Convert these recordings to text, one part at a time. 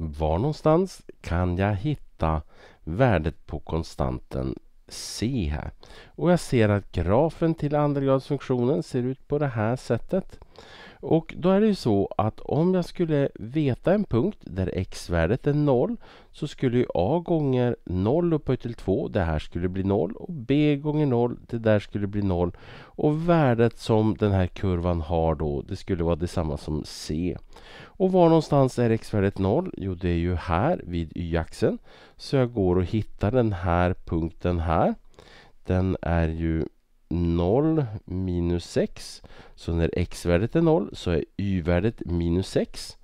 Var någonstans kan jag hitta värdet på konstanten C här? Och jag ser att grafen till andregradsfunktionen ser ut på det här sättet. Och då är det ju så att om jag skulle veta en punkt där x-värdet är 0 så skulle ju a gånger 0 upphöjt till 2, det här skulle bli 0 och b gånger 0, det där skulle bli 0 och värdet som den här kurvan har då, det skulle vara detsamma som c. Och var någonstans är x-värdet 0? Jo, det är ju här vid y-axeln. Så jag går och hittar den här punkten här. Den är ju 0 minus 6. Så när x-värdet är 0 så är y-värdet minus 6.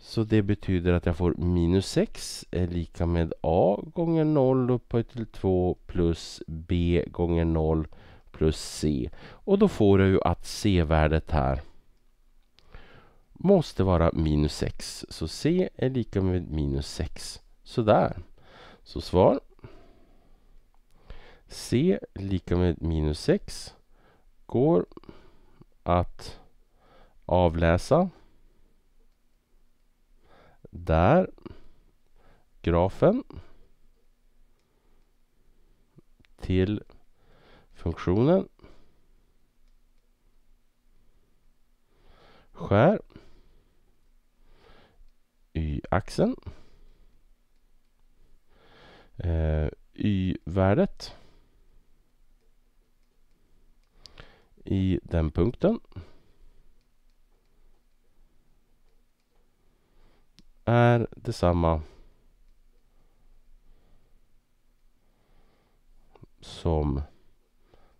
Så det betyder att jag får minus 6 är lika med a gånger 0 upphöjt till 2 plus b gånger 0 plus c. Och då får jag ju att c-värdet här måste vara minus 6. Så c är lika med minus 6. Sådär. Så svar C lika med minus 6 går att avläsa där grafen till funktionen skär y-axeln eh, y-värdet i den punkten. Är detsamma som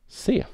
C.